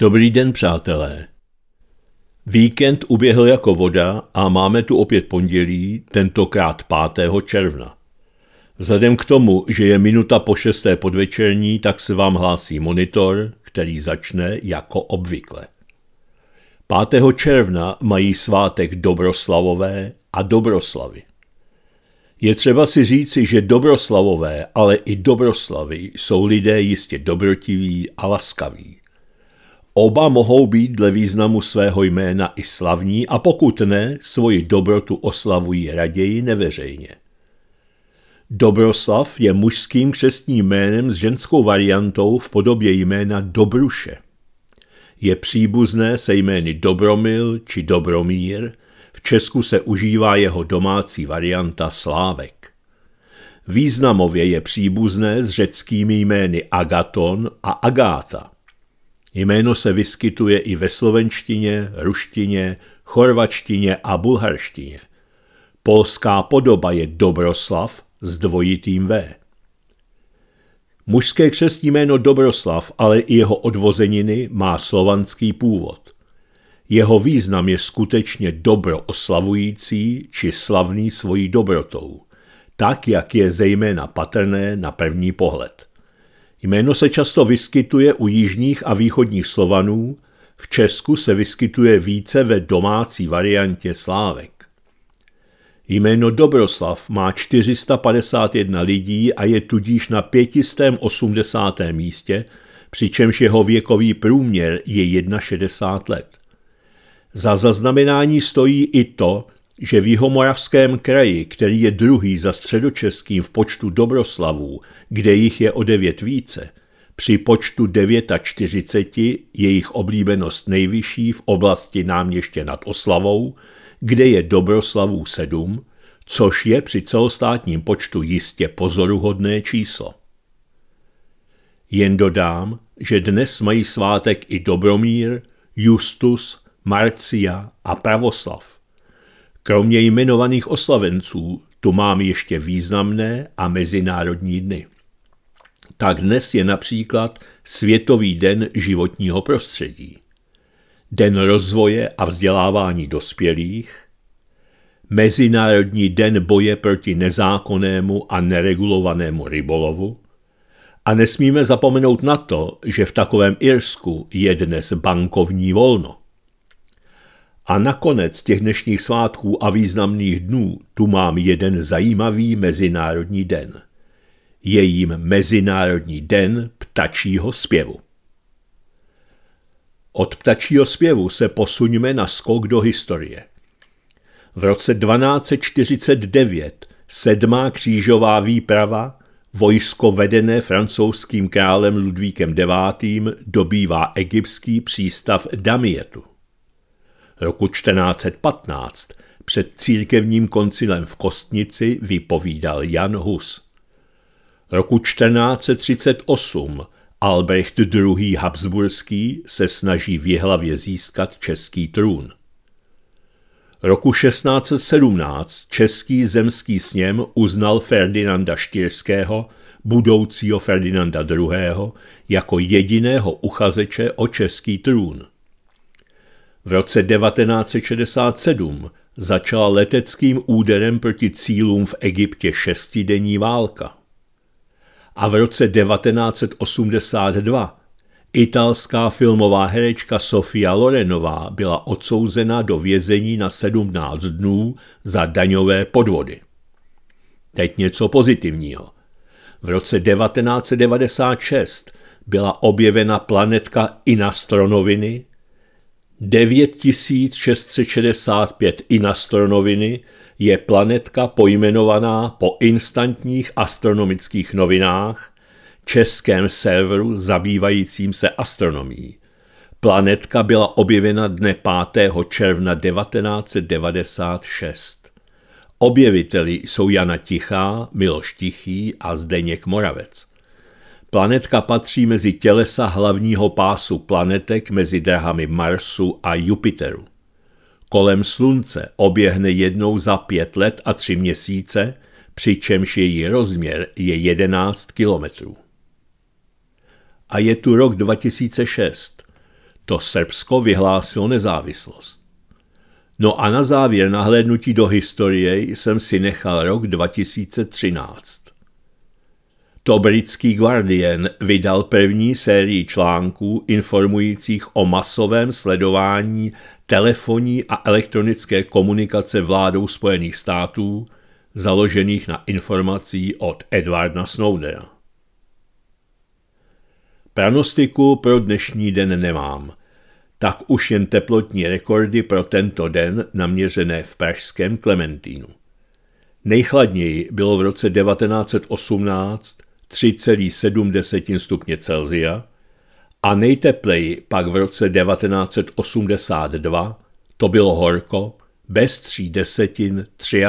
Dobrý den, přátelé. Víkend uběhl jako voda a máme tu opět pondělí, tentokrát 5. června. Vzhledem k tomu, že je minuta po šesté podvečerní, tak se vám hlásí monitor, který začne jako obvykle. 5. června mají svátek Dobroslavové a Dobroslavy. Je třeba si říci, že Dobroslavové, ale i Dobroslavy jsou lidé jistě dobrotiví a laskaví. Oba mohou být dle významu svého jména i slavní a pokud ne, svoji dobrotu oslavují raději neveřejně. Dobroslav je mužským křestním jménem s ženskou variantou v podobě jména Dobruše. Je příbuzné se jmény Dobromil či Dobromír, v Česku se užívá jeho domácí varianta Slávek. Významově je příbuzné s řeckými jmény Agaton a Agáta. Jméno se vyskytuje i ve slovenštině, ruštině, chorvačtině a bulharštině. Polská podoba je Dobroslav s dvojitým V. Mužské křestní jméno Dobroslav, ale i jeho odvozeniny, má slovanský původ. Jeho význam je skutečně dobro oslavující či slavný svojí dobrotou, tak jak je zejména patrné na první pohled. Jméno se často vyskytuje u jižních a východních Slovanů, v Česku se vyskytuje více ve domácí variantě Slávek. Jméno Dobroslav má 451 lidí a je tudíž na 580. místě, přičemž jeho věkový průměr je 61 let. Za zaznamenání stojí i to, že v jihomoravském kraji, který je druhý za středočeským v počtu dobroslavů, kde jich je o devět více, při počtu 49 je jich oblíbenost nejvyšší v oblasti náměště nad Oslavou, kde je dobroslavů 7, což je při celostátním počtu jistě pozoruhodné číslo. Jen dodám, že dnes mají svátek i Dobromír, Justus, Marcia a Pravoslav – Kromě jmenovaných oslavenců tu mám ještě významné a mezinárodní dny. Tak dnes je například Světový den životního prostředí, Den rozvoje a vzdělávání dospělých, Mezinárodní den boje proti nezákonnému a neregulovanému rybolovu, a nesmíme zapomenout na to, že v takovém Irsku je dnes bankovní volno. A nakonec těch dnešních svátků a významných dnů tu mám jeden zajímavý mezinárodní den. Je jim Mezinárodní den ptačího zpěvu. Od ptačího zpěvu se posuňme na skok do historie. V roce 1249 sedmá křížová výprava, vojsko vedené francouzským králem Ludvíkem IX. dobývá egyptský přístav Damietu roku 1415 před církevním koncilem v Kostnici vypovídal Jan Hus. Roku 1438 Albrecht II. Habsburský se snaží v Jihlavě získat český trůn. Roku 1617 Český zemský sněm uznal Ferdinanda Štýrského, budoucího Ferdinanda II., jako jediného uchazeče o český trůn. V roce 1967 začala leteckým úderem proti cílům v Egyptě šestidenní válka. A v roce 1982 italská filmová herečka Sofia Lorenová byla odsouzena do vězení na 17 dnů za daňové podvody. Teď něco pozitivního. V roce 1996 byla objevena planetka Inastronoviny, 9665 Inastronoviny je planetka pojmenovaná po instantních astronomických novinách, českém serveru zabývajícím se astronomií. Planetka byla objevena dne 5. června 1996. Objeviteli jsou Jana Tichá, Miloš Tichý a Zdeněk Moravec – Planetka patří mezi tělesa hlavního pásu planetek mezi drahami Marsu a Jupiteru. Kolem Slunce oběhne jednou za pět let a tři měsíce, přičemž její rozměr je 11 kilometrů. A je tu rok 2006. To Srbsko vyhlásilo nezávislost. No a na závěr nahlédnutí do historie jsem si nechal rok 2013. To britský Guardian vydal první sérii článků informujících o masovém sledování telefonní a elektronické komunikace vládou Spojených států, založených na informací od Edwarda Snowdena. Pranostiku pro dnešní den nemám, tak už jen teplotní rekordy pro tento den naměřené v pražském Klementínu. Nejchladněji bylo v roce 1918 3,7 stupně Celsia a nejtepleji pak v roce 1982 to bylo horko bez 3 desetin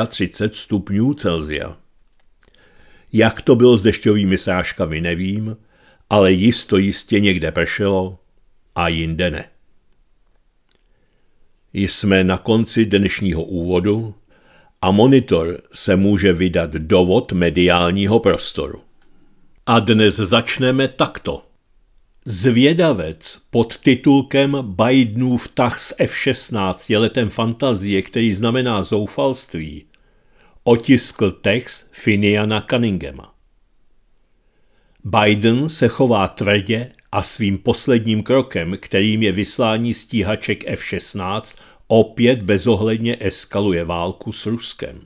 33 stupňů Celsia. Jak to bylo s dešťovými sáškami, nevím, ale jisto jistě někde pršelo a jinde ne. Jsme na konci dnešního úvodu a monitor se může vydat dovod mediálního prostoru. A dnes začneme takto. Zvědavec pod titulkem Bidenův tah s F-16 je letem fantazie, který znamená zoufalství, otiskl text Finiana Cunninghama. Biden se chová tvrdě a svým posledním krokem, kterým je vyslání stíhaček F-16, opět bezohledně eskaluje válku s Ruskem.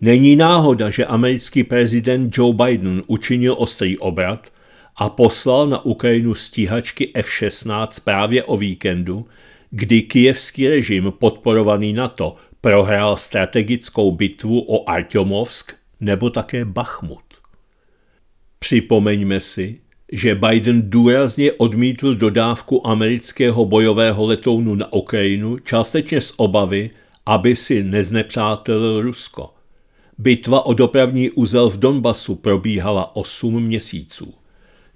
Není náhoda, že americký prezident Joe Biden učinil ostrý obrat a poslal na Ukrajinu stíhačky F-16 právě o víkendu, kdy kijevský režim podporovaný NATO prohrál strategickou bitvu o Artyomovsk nebo také Bachmut. Připomeňme si, že Biden důrazně odmítl dodávku amerického bojového letounu na Ukrajinu částečně z obavy, aby si neznepřátelil Rusko. Bitva o dopravní uzel v Donbasu probíhala 8 měsíců.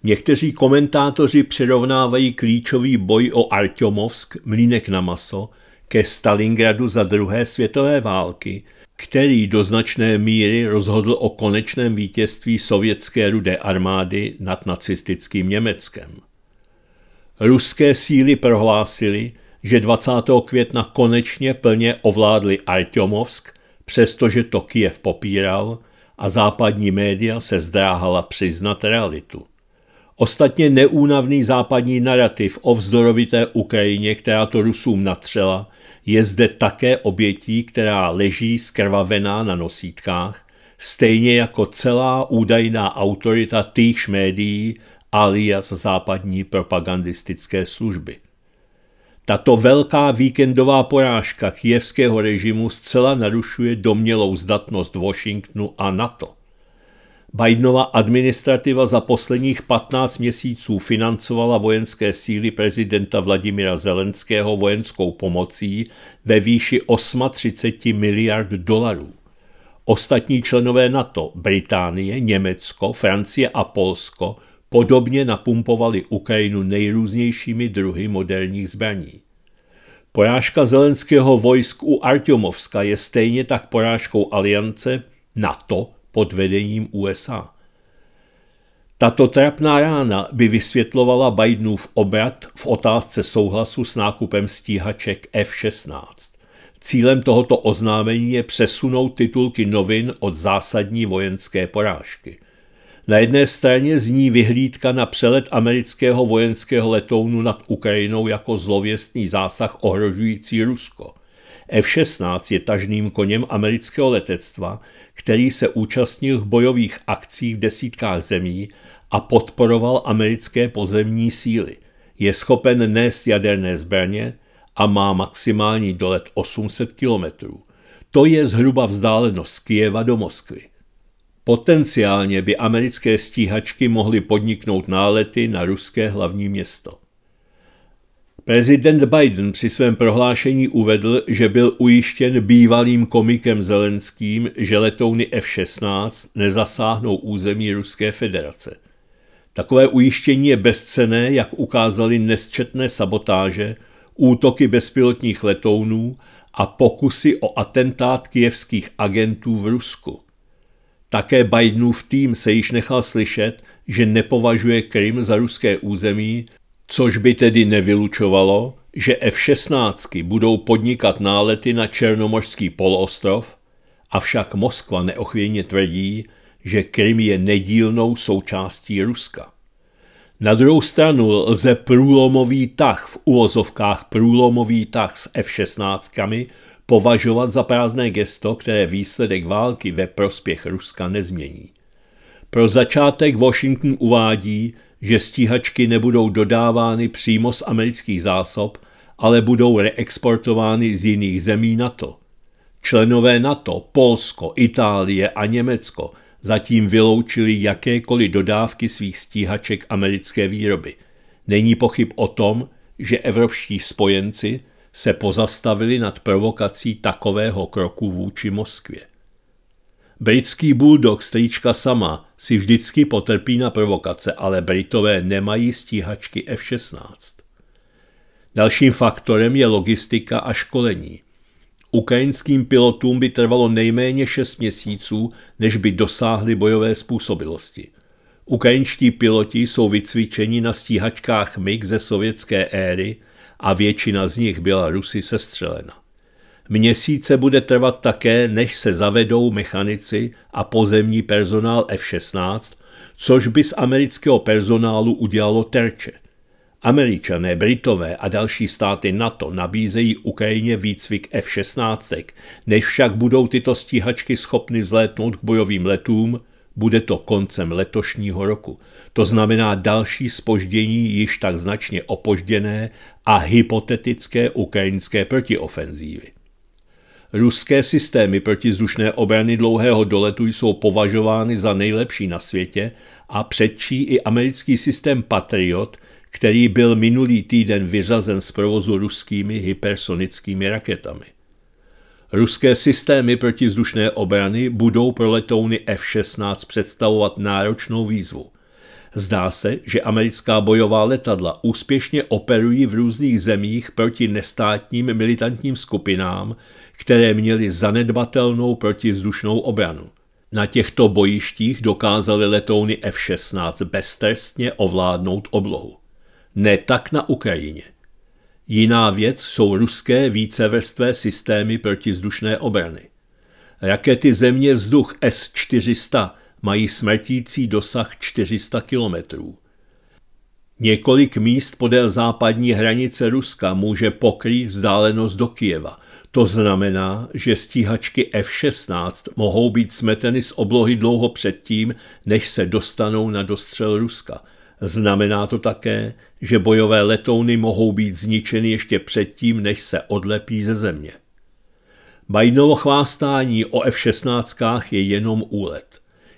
Někteří komentátoři přirovnávají klíčový boj o Artyomovsk, mlínek na maso, ke Stalingradu za druhé světové války, který do značné míry rozhodl o konečném vítězství sovětské rudé armády nad nacistickým Německem. Ruské síly prohlásily, že 20. května konečně plně ovládli Artyomovsk přestože to Kiev popíral a západní média se zdráhala přiznat realitu. Ostatně neúnavný západní narrativ o vzdorovité Ukrajině, která to Rusům natřela, je zde také obětí, která leží skrvavená na nosítkách, stejně jako celá údajná autorita týchž médií alias západní propagandistické služby. Tato velká víkendová porážka kijevského režimu zcela narušuje domělou zdatnost Washingtonu a NATO. Bidenova administrativa za posledních 15 měsíců financovala vojenské síly prezidenta Vladimira Zelenského vojenskou pomocí ve výši 38 miliard dolarů. Ostatní členové NATO, Británie, Německo, Francie a Polsko – Podobně napumpovali Ukrajinu nejrůznějšími druhy moderních zbraní. Porážka zelenského vojsk u Artyomovska je stejně tak porážkou aliance NATO pod vedením USA. Tato trapná rána by vysvětlovala Bidenův obrat v otázce souhlasu s nákupem stíhaček F-16. Cílem tohoto oznámení je přesunout titulky novin od zásadní vojenské porážky – na jedné straně zní vyhlídka na přelet amerického vojenského letounu nad Ukrajinou jako zlověstný zásah ohrožující Rusko. F-16 je tažným koněm amerického letectva, který se účastnil v bojových akcích v desítkách zemí a podporoval americké pozemní síly. Je schopen nést jaderné zbraně a má maximální dolet 800 kilometrů. To je zhruba vzdálenost z Kijeva do Moskvy. Potenciálně by americké stíhačky mohly podniknout nálety na ruské hlavní město. Prezident Biden při svém prohlášení uvedl, že byl ujištěn bývalým komikem Zelenským, že letouny F-16 nezasáhnou území Ruské federace. Takové ujištění je bezcené, jak ukázaly nesčetné sabotáže, útoky bezpilotních letounů a pokusy o atentát kijevských agentů v Rusku. Také Bidenův tým se již nechal slyšet, že nepovažuje Krym za ruské území, což by tedy nevylučovalo, že F-16 budou podnikat nálety na Černomořský poloostrov, avšak Moskva neochvějně tvrdí, že Krym je nedílnou součástí Ruska. Na druhou stranu lze průlomový tah v uvozovkách průlomový tah s F-16 považovat za prázdné gesto, které výsledek války ve prospěch Ruska nezmění. Pro začátek Washington uvádí, že stíhačky nebudou dodávány přímo z amerických zásob, ale budou reexportovány z jiných zemí NATO. Členové NATO, Polsko, Itálie a Německo zatím vyloučili jakékoliv dodávky svých stíhaček americké výroby. Není pochyb o tom, že evropští spojenci se pozastavili nad provokací takového kroku vůči Moskvě. Britský bulldog strýčka sama si vždycky potrpí na provokace, ale Britové nemají stíhačky F-16. Dalším faktorem je logistika a školení. Ukrajinským pilotům by trvalo nejméně 6 měsíců, než by dosáhli bojové způsobilosti. Ukrajinští piloti jsou vycvičeni na stíhačkách MiG ze sovětské éry – a většina z nich byla Rusy sestřelena. Měsíce bude trvat také, než se zavedou mechanici a pozemní personál F-16, což by z amerického personálu udělalo terče. Američané, Britové a další státy NATO nabízejí Ukrajině výcvik F-16, než však budou tyto stíhačky schopny vzlétnout k bojovým letům, bude to koncem letošního roku. To znamená další spoždění již tak značně opožděné a hypotetické ukrajinské protiofenzívy. Ruské systémy protizdušné obrany dlouhého doletu jsou považovány za nejlepší na světě a předčí i americký systém Patriot, který byl minulý týden vyřazen z provozu ruskými hypersonickými raketami. Ruské systémy protizdušné obrany budou pro letouny F-16 představovat náročnou výzvu. Zdá se, že americká bojová letadla úspěšně operují v různých zemích proti nestátním militantním skupinám, které měly zanedbatelnou protizdušnou obranu. Na těchto bojištích dokázaly letouny F-16 beztrestně ovládnout oblohu. Ne tak na Ukrajině – Jiná věc jsou ruské vícevrstvé systémy protizdušné obrany. Rakety země vzduch S-400 mají smrtící dosah 400 kilometrů. Několik míst podél západní hranice Ruska může pokrýt vzdálenost do Kijeva. To znamená, že stíhačky F-16 mohou být smeteny z oblohy dlouho předtím, než se dostanou na dostřel Ruska – Znamená to také, že bojové letouny mohou být zničeny ještě předtím, než se odlepí ze země. Bajnovo chvástání o F-16 je jenom úlet.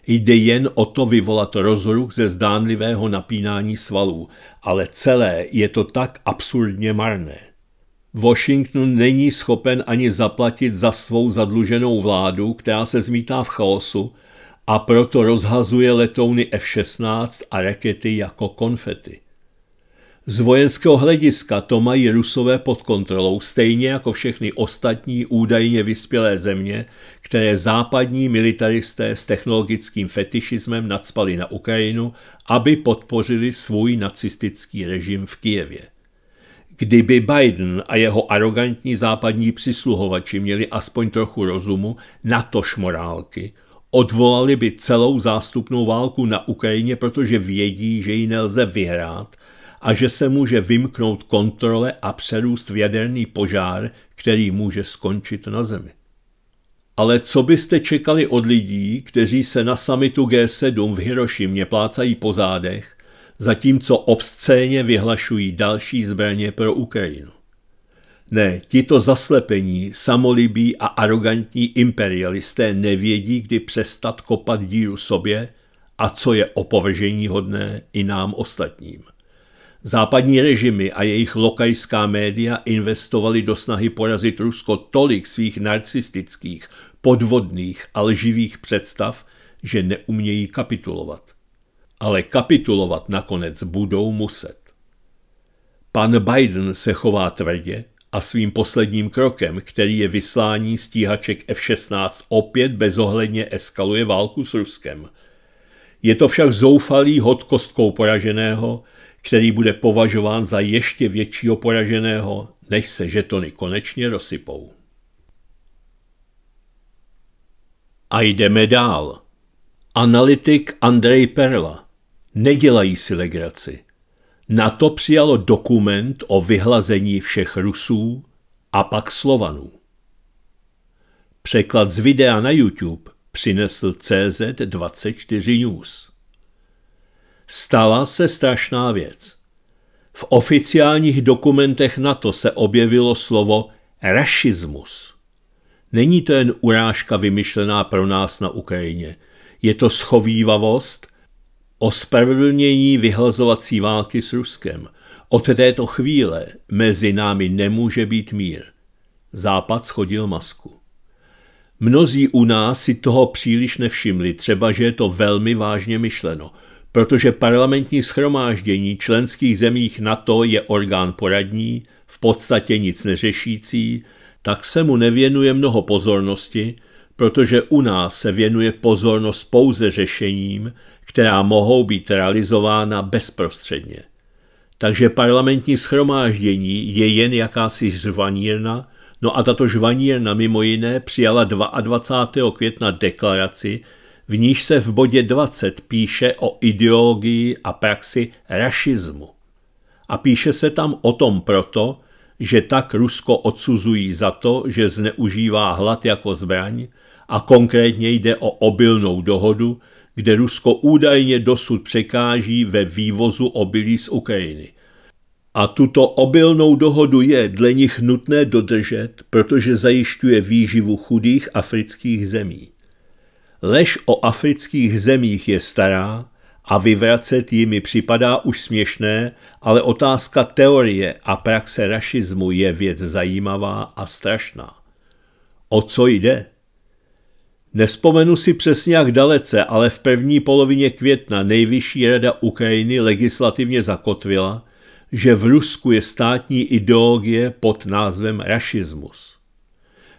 Jde jen o to vyvolat rozruch ze zdánlivého napínání svalů, ale celé je to tak absurdně marné. Washington není schopen ani zaplatit za svou zadluženou vládu, která se zmítá v chaosu, a proto rozhazuje letouny F-16 a rakety jako konfety. Z vojenského hlediska to mají Rusové pod kontrolou, stejně jako všechny ostatní údajně vyspělé země, které západní militaristé s technologickým fetišismem nadspali na Ukrajinu, aby podpořili svůj nacistický režim v Kijevě. Kdyby Biden a jeho arrogantní západní přisluhovači měli aspoň trochu rozumu, natož morálky – Odvolali by celou zástupnou válku na Ukrajině, protože vědí, že ji nelze vyhrát a že se může vymknout kontrole a přerůst v jaderný požár, který může skončit na zemi. Ale co byste čekali od lidí, kteří se na samitu G7 v Hirošimě plácají po zádech, zatímco obscéně vyhlašují další zbraně pro Ukrajinu? Ne, tito zaslepení, samolibí a arrogantní imperialisté nevědí, kdy přestat kopat díru sobě a co je opovržení hodné i nám ostatním. Západní režimy a jejich lokajská média investovali do snahy porazit Rusko tolik svých narcistických, podvodných a lživých představ, že neumějí kapitulovat. Ale kapitulovat nakonec budou muset. Pan Biden se chová tvrdě a svým posledním krokem, který je vyslání stíhaček F-16, opět bezohledně eskaluje válku s Ruskem. Je to však zoufalý hod kostkou poraženého, který bude považován za ještě většího poraženého, než se žetony konečně rozsypou. A jdeme dál. Analytik Andrej Perla. Nedělají si legraci. Na to přijalo dokument o vyhlazení všech Rusů a pak Slovanů. Překlad z videa na YouTube přinesl CZ24 News. Stala se strašná věc. V oficiálních dokumentech NATO se objevilo slovo rašismus. Není to jen urážka vymyšlená pro nás na Ukrajině. Je to schovývavost ospravedlnění vyhlazovací války s Ruskem. Od této chvíle mezi námi nemůže být mír. Západ schodil masku. Mnozí u nás si toho příliš nevšimli, třeba že je to velmi vážně myšleno, protože parlamentní schromáždění členských zemích NATO je orgán poradní, v podstatě nic neřešící, tak se mu nevěnuje mnoho pozornosti, protože u nás se věnuje pozornost pouze řešením, která mohou být realizována bezprostředně. Takže parlamentní schromáždění je jen jakási žvanírna, no a tato žvanírna mimo jiné přijala 22. května deklaraci, v níž se v bodě 20 píše o ideologii a praxi rašismu. A píše se tam o tom proto, že tak Rusko odsuzují za to, že zneužívá hlad jako zbraň a konkrétně jde o obilnou dohodu, kde Rusko údajně dosud překáží ve vývozu obilí z Ukrajiny. A tuto obilnou dohodu je dle nich nutné dodržet, protože zajišťuje výživu chudých afrických zemí. Lež o afrických zemích je stará a vyvracet jimi připadá už směšné, ale otázka teorie a praxe rašismu je věc zajímavá a strašná. O co jde? Nespomenu si přesně jak dalece, ale v první polovině května nejvyšší rada Ukrajiny legislativně zakotvila, že v Rusku je státní ideologie pod názvem rašismus.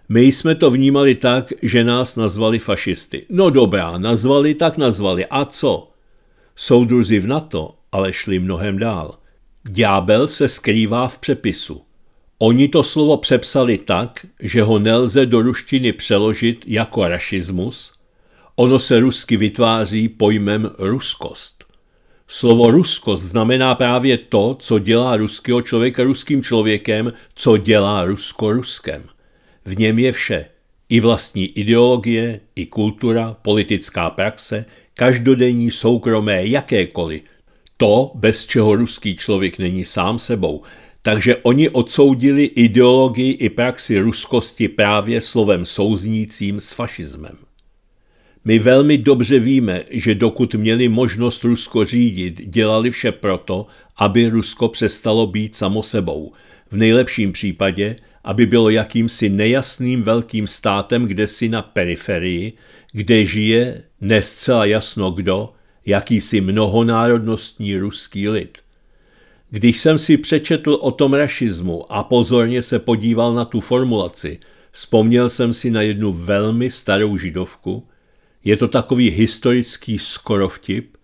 My jsme to vnímali tak, že nás nazvali fašisty. No dobrá, nazvali, tak nazvali. A co? Soudruzi v NATO ale šli mnohem dál. Ďábel se skrývá v přepisu. Oni to slovo přepsali tak, že ho nelze do ruštiny přeložit jako rašismus, ono se rusky vytváří pojmem ruskost. Slovo ruskost znamená právě to, co dělá ruského člověka ruským člověkem, co dělá Rusko ruskem. V něm je vše. I vlastní ideologie, i kultura, politická praxe, každodenní soukromé jakékoliv. To, bez čeho ruský člověk není sám sebou, takže oni odsoudili ideologii i praxi ruskosti právě slovem souznícím s fašismem. My velmi dobře víme, že dokud měli možnost Rusko řídit, dělali vše proto, aby Rusko přestalo být samo sebou, v nejlepším případě, aby bylo jakýmsi nejasným velkým státem kde si na periferii, kde žije nescela jasno kdo, jakýsi mnohonárodnostní ruský lid – když jsem si přečetl o tom rašismu a pozorně se podíval na tu formulaci, vzpomněl jsem si na jednu velmi starou židovku. Je to takový historický skorovtip,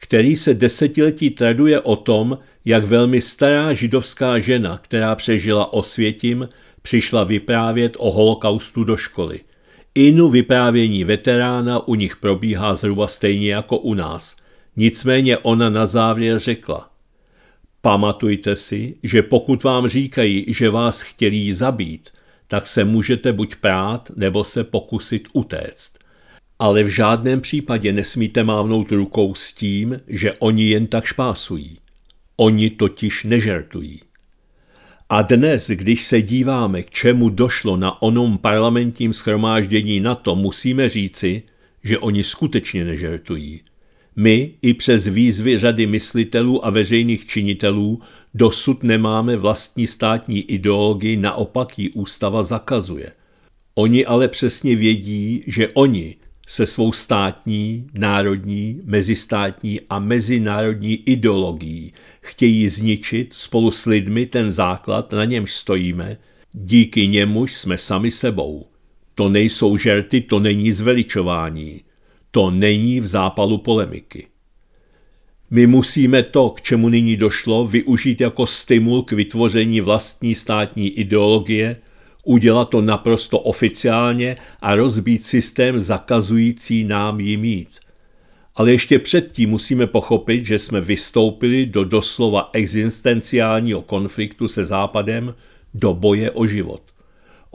který se desetiletí traduje o tom, jak velmi stará židovská žena, která přežila osvětím, přišla vyprávět o holokaustu do školy. Inu vyprávění veterána u nich probíhá zhruba stejně jako u nás. Nicméně ona na závěr řekla – Pamatujte si, že pokud vám říkají, že vás chtějí zabít, tak se můžete buď prát, nebo se pokusit utéct. Ale v žádném případě nesmíte mávnout rukou s tím, že oni jen tak špásují. Oni totiž nežertují. A dnes, když se díváme, k čemu došlo na onom parlamentním schromáždění NATO, musíme říci, že oni skutečně nežertují – my i přes výzvy řady myslitelů a veřejných činitelů dosud nemáme vlastní státní ideologii, naopak ji ústava zakazuje. Oni ale přesně vědí, že oni se svou státní, národní, mezistátní a mezinárodní ideologií chtějí zničit spolu s lidmi ten základ, na němž stojíme, díky němuž jsme sami sebou. To nejsou žerty, to není zveličování – to není v zápalu polemiky. My musíme to, k čemu nyní došlo, využít jako stimul k vytvoření vlastní státní ideologie, udělat to naprosto oficiálně a rozbít systém zakazující nám ji mít. Ale ještě předtím musíme pochopit, že jsme vystoupili do doslova existenciálního konfliktu se Západem, do boje o život.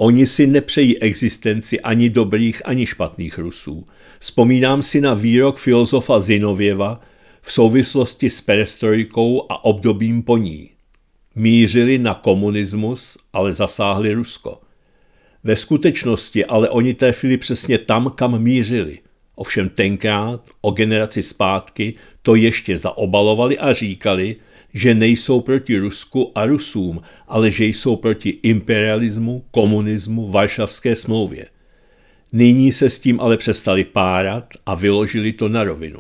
Oni si nepřejí existenci ani dobrých, ani špatných Rusů. Vzpomínám si na výrok filozofa Zinověva v souvislosti s perestrojkou a obdobím po ní. Mířili na komunismus, ale zasáhli Rusko. Ve skutečnosti ale oni trefili přesně tam, kam mířili. Ovšem tenkrát, o generaci zpátky, to ještě zaobalovali a říkali – že nejsou proti Rusku a Rusům, ale že jsou proti imperialismu, komunismu, varšavské smlouvě. Nyní se s tím ale přestali párat a vyložili to na rovinu.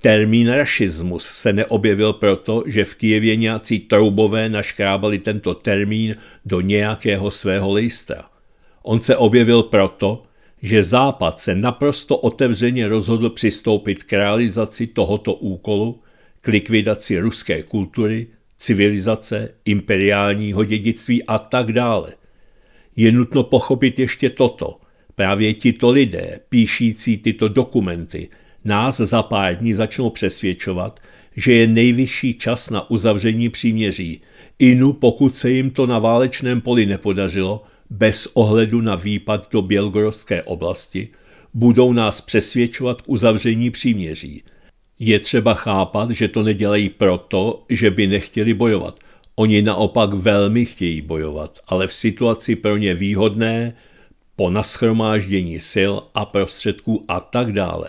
Termín rašismus se neobjevil proto, že v Kijevě nějací troubové naškrábali tento termín do nějakého svého lejstra. On se objevil proto, že Západ se naprosto otevřeně rozhodl přistoupit k realizaci tohoto úkolu k likvidaci ruské kultury, civilizace, imperiálního dědictví a tak dále. Je nutno pochopit ještě toto. Právě tito lidé, píšící tyto dokumenty, nás za pár dní začnou přesvědčovat, že je nejvyšší čas na uzavření příměří, inu pokud se jim to na válečném poli nepodařilo, bez ohledu na výpad do Bělgorovské oblasti, budou nás přesvědčovat k uzavření příměří – je třeba chápat, že to nedělají proto, že by nechtěli bojovat. Oni naopak velmi chtějí bojovat, ale v situaci pro ně výhodné, po naschromáždění sil a prostředků a tak dále.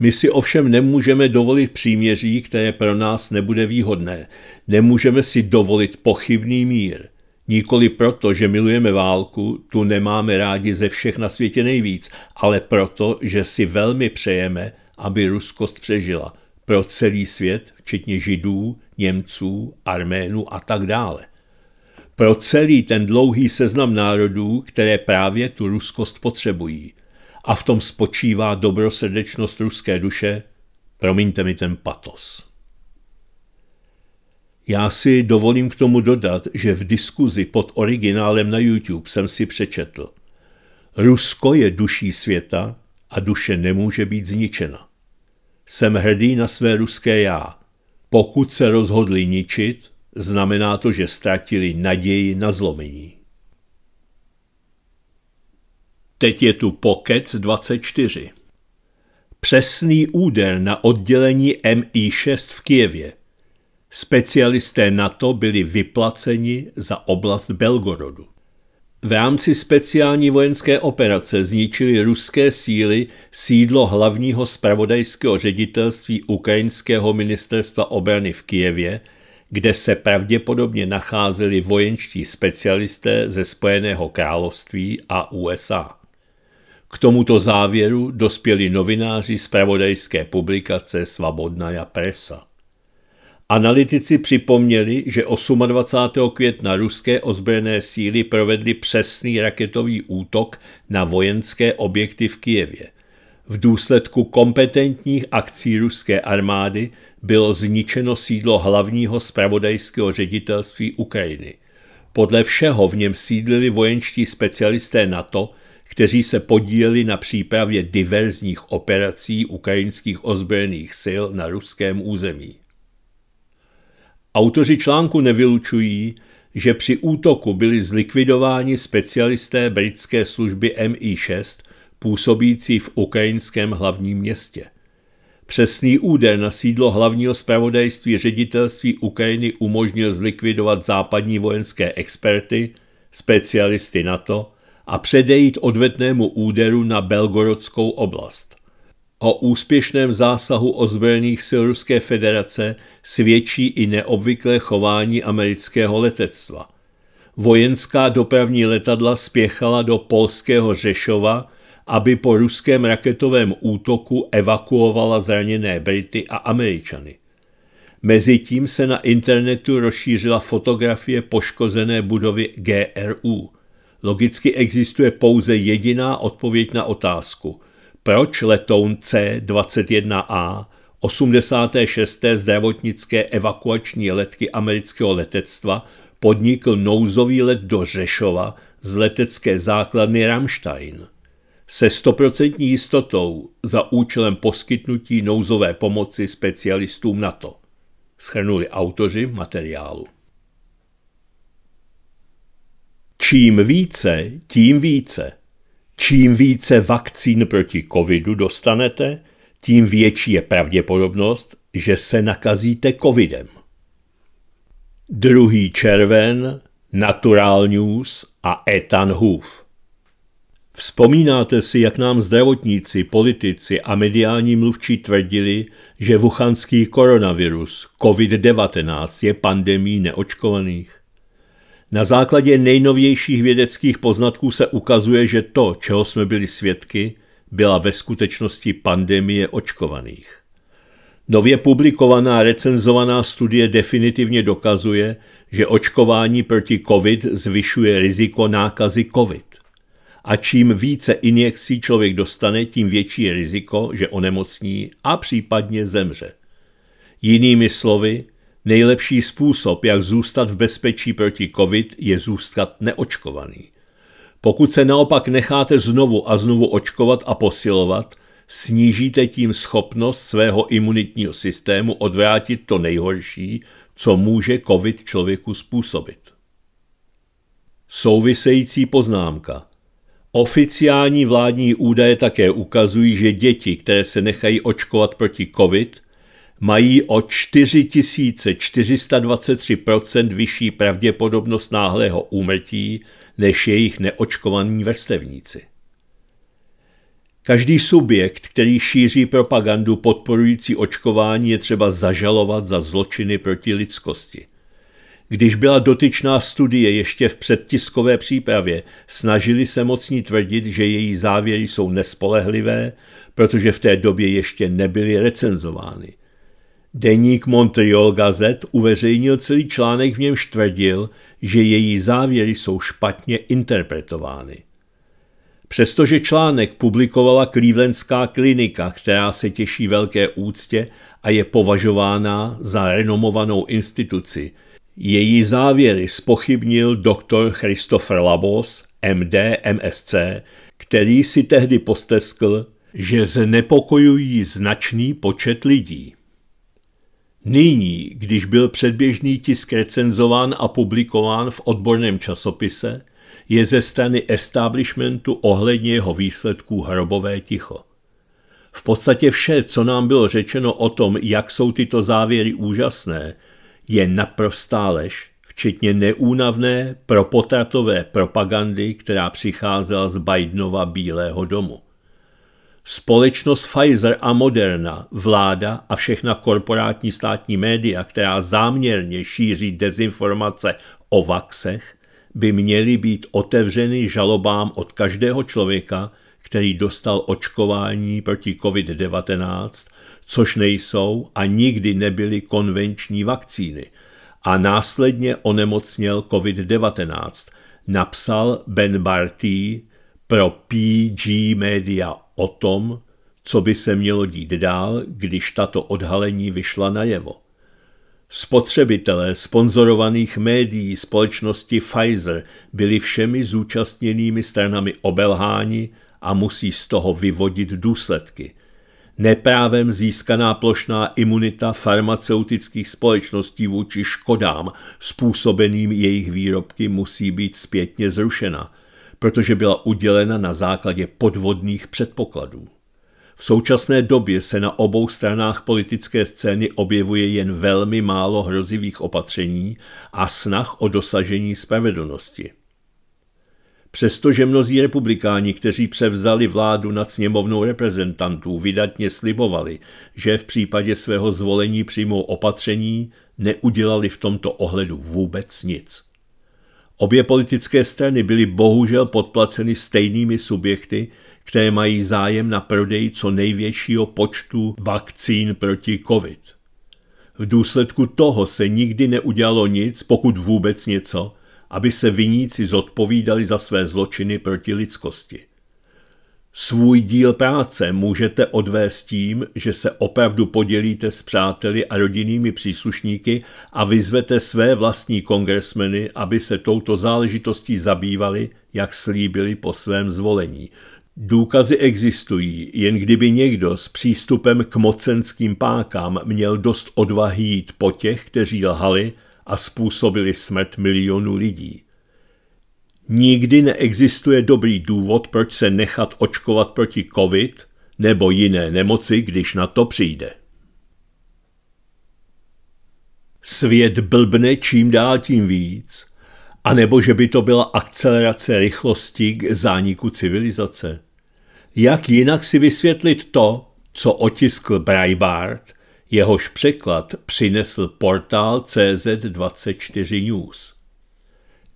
My si ovšem nemůžeme dovolit příměří, které pro nás nebude výhodné. Nemůžeme si dovolit pochybný mír. Nikoli proto, že milujeme válku, tu nemáme rádi ze všech na světě nejvíc, ale proto, že si velmi přejeme, aby ruskost přežila pro celý svět, včetně židů, Němců, Arménů a tak dále. Pro celý ten dlouhý seznam národů, které právě tu ruskost potřebují. A v tom spočívá dobrosrdečnost ruské duše, promiňte mi ten patos. Já si dovolím k tomu dodat, že v diskuzi pod originálem na YouTube jsem si přečetl. Rusko je duší světa a duše nemůže být zničena. Jsem hrdý na své ruské já. Pokud se rozhodli ničit, znamená to, že ztratili naději na zlomení. Teď je tu Pokec 24. Přesný úder na oddělení MI6 v Kijevě. Specialisté NATO byli vyplaceni za oblast Belgorodu. V rámci speciální vojenské operace zničili ruské síly sídlo hlavního spravodajského ředitelství Ukrajinského ministerstva obrany v Kijevě, kde se pravděpodobně nacházeli vojenští specialisté ze Spojeného království a USA. K tomuto závěru dospěli novináři zpravodajské publikace Svobodná presa. Analytici připomněli, že 28. května ruské ozbrojené síly provedly přesný raketový útok na vojenské objekty v Kijevě. V důsledku kompetentních akcí ruské armády bylo zničeno sídlo hlavního spravodajského ředitelství Ukrajiny. Podle všeho v něm sídlili vojenští specialisté NATO, kteří se podíleli na přípravě diverzních operací ukrajinských ozbrojených sil na ruském území. Autoři článku nevylučují, že při útoku byli zlikvidováni specialisté britské služby MI6 působící v ukrajinském hlavním městě. Přesný úder na sídlo hlavního zpravodajství ředitelství Ukrajiny umožnil zlikvidovat západní vojenské experty, specialisty NATO a předejít odvetnému úderu na Belgorodskou oblast. O úspěšném zásahu ozbrojených sil Ruské federace svědčí i neobvyklé chování amerického letectva. Vojenská dopravní letadla spěchala do polského Řešova, aby po ruském raketovém útoku evakuovala zraněné Brity a Američany. Mezitím se na internetu rozšířila fotografie poškozené budovy GRU. Logicky existuje pouze jediná odpověď na otázku – proč letoun C-21A 86. zdravotnické evakuační letky amerického letectva podnikl nouzový let do Řešova z letecké základny Ramstein. Se stoprocentní jistotou za účelem poskytnutí nouzové pomoci specialistům NATO. Schrnuli autoři materiálu. Čím více, tím více. Čím více vakcín proti covidu dostanete, tím větší je pravděpodobnost, že se nakazíte covidem. Druhý červen Natural News a Ethan Hoof. Vzpomínáte si, jak nám zdravotníci, politici a mediální mluvčí tvrdili, že vuchanský koronavirus COVID-19 je pandemí neočkovaných? Na základě nejnovějších vědeckých poznatků se ukazuje, že to, čeho jsme byli svědky, byla ve skutečnosti pandemie očkovaných. Nově publikovaná recenzovaná studie definitivně dokazuje, že očkování proti COVID zvyšuje riziko nákazy COVID. A čím více injekcí člověk dostane, tím větší je riziko, že onemocní a případně zemře. Jinými slovy, Nejlepší způsob, jak zůstat v bezpečí proti COVID, je zůstat neočkovaný. Pokud se naopak necháte znovu a znovu očkovat a posilovat, snížíte tím schopnost svého imunitního systému odvrátit to nejhorší, co může COVID člověku způsobit. Související poznámka. Oficiální vládní údaje také ukazují, že děti, které se nechají očkovat proti COVID, mají o 4423% vyšší pravděpodobnost náhlého úmrtí než jejich neočkovaní vrstevníci. Každý subjekt, který šíří propagandu podporující očkování, je třeba zažalovat za zločiny proti lidskosti. Když byla dotyčná studie ještě v předtiskové přípravě, snažili se mocní tvrdit, že její závěry jsou nespolehlivé, protože v té době ještě nebyly recenzovány. Deník Montreal Gazette uveřejnil celý článek, v něm tvrdil, že její závěry jsou špatně interpretovány. Přestože článek publikovala Clevelandská klinika, která se těší velké úctě a je považována za renomovanou instituci, její závěry spochybnil doktor Christopher Labos, MD, MSC, který si tehdy posteskl, že znepokojují značný počet lidí. Nyní, když byl předběžný tisk recenzován a publikován v odborném časopise, je ze strany establishmentu ohledně jeho výsledků hrobové ticho. V podstatě vše, co nám bylo řečeno o tom, jak jsou tyto závěry úžasné, je naprostá lež, včetně neúnavné propotratové propagandy, která přicházela z Bidenova Bílého domu. Společnost Pfizer a Moderna, vláda a všechna korporátní státní média, která záměrně šíří dezinformace o vaxech, by měly být otevřeny žalobám od každého člověka, který dostal očkování proti COVID-19, což nejsou a nikdy nebyly konvenční vakcíny, a následně onemocněl COVID-19, napsal Ben Barty pro PG Media o tom, co by se mělo dít dál, když tato odhalení vyšla najevo. Spotřebitelé sponzorovaných médií společnosti Pfizer byli všemi zúčastněnými stranami obelháni a musí z toho vyvodit důsledky. Neprávem získaná plošná imunita farmaceutických společností vůči škodám způsobeným jejich výrobky musí být zpětně zrušena – protože byla udělena na základě podvodných předpokladů. V současné době se na obou stranách politické scény objevuje jen velmi málo hrozivých opatření a snah o dosažení spravedlnosti. Přestože mnozí republikáni, kteří převzali vládu nad sněmovnou reprezentantů, vydatně slibovali, že v případě svého zvolení přijmou opatření, neudělali v tomto ohledu vůbec nic. Obě politické strany byly bohužel podplaceny stejnými subjekty, které mají zájem na prodej co největšího počtu vakcín proti COVID. V důsledku toho se nikdy neudělalo nic, pokud vůbec něco, aby se viníci zodpovídali za své zločiny proti lidskosti. Svůj díl práce můžete odvést tím, že se opravdu podělíte s přáteli a rodinnými příslušníky a vyzvete své vlastní kongresmeny, aby se touto záležitostí zabývali, jak slíbili po svém zvolení. Důkazy existují, jen kdyby někdo s přístupem k mocenským pákám měl dost odvahy jít po těch, kteří lhali a způsobili smrt milionů lidí. Nikdy neexistuje dobrý důvod, proč se nechat očkovat proti COVID nebo jiné nemoci, když na to přijde. Svět blbne čím dál tím víc, anebo že by to byla akcelerace rychlosti k zániku civilizace. Jak jinak si vysvětlit to, co otiskl Breibart, jehož překlad přinesl portál CZ24 News?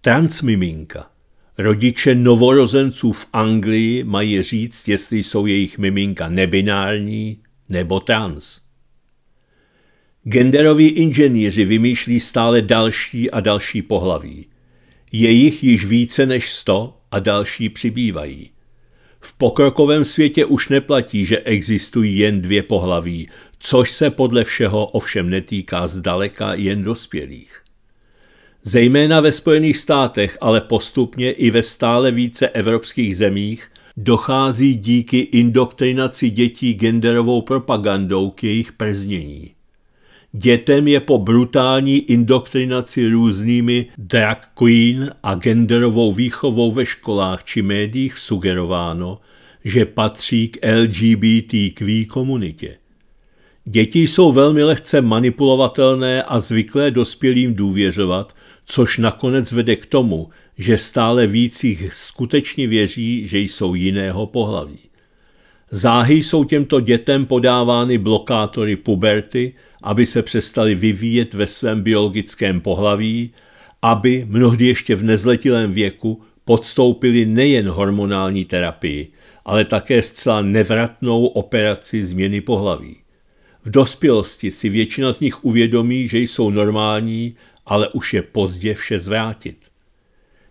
Transmiminka Rodiče novorozenců v Anglii mají říct, jestli jsou jejich miminka nebinární nebo trans. Genderoví inženýři vymýšlí stále další a další pohlaví. Je jich již více než sto a další přibývají. V pokrokovém světě už neplatí, že existují jen dvě pohlaví, což se podle všeho ovšem netýká zdaleka jen dospělých. Zejména ve Spojených státech, ale postupně i ve stále více evropských zemích dochází díky indoktrinaci dětí genderovou propagandou k jejich prznění. Dětem je po brutální indoktrinaci různými drag queen a genderovou výchovou ve školách či médiích sugerováno, že patří k LGBTQ komunitě. Děti jsou velmi lehce manipulovatelné a zvyklé dospělým důvěřovat, což nakonec vede k tomu, že stále víc jich skutečně věří, že jsou jiného pohlaví. Záhy jsou těmto dětem podávány blokátory puberty, aby se přestali vyvíjet ve svém biologickém pohlaví, aby, mnohdy ještě v nezletilém věku, podstoupili nejen hormonální terapii, ale také zcela nevratnou operaci změny pohlaví. V dospělosti si většina z nich uvědomí, že jsou normální ale už je pozdě vše zvrátit.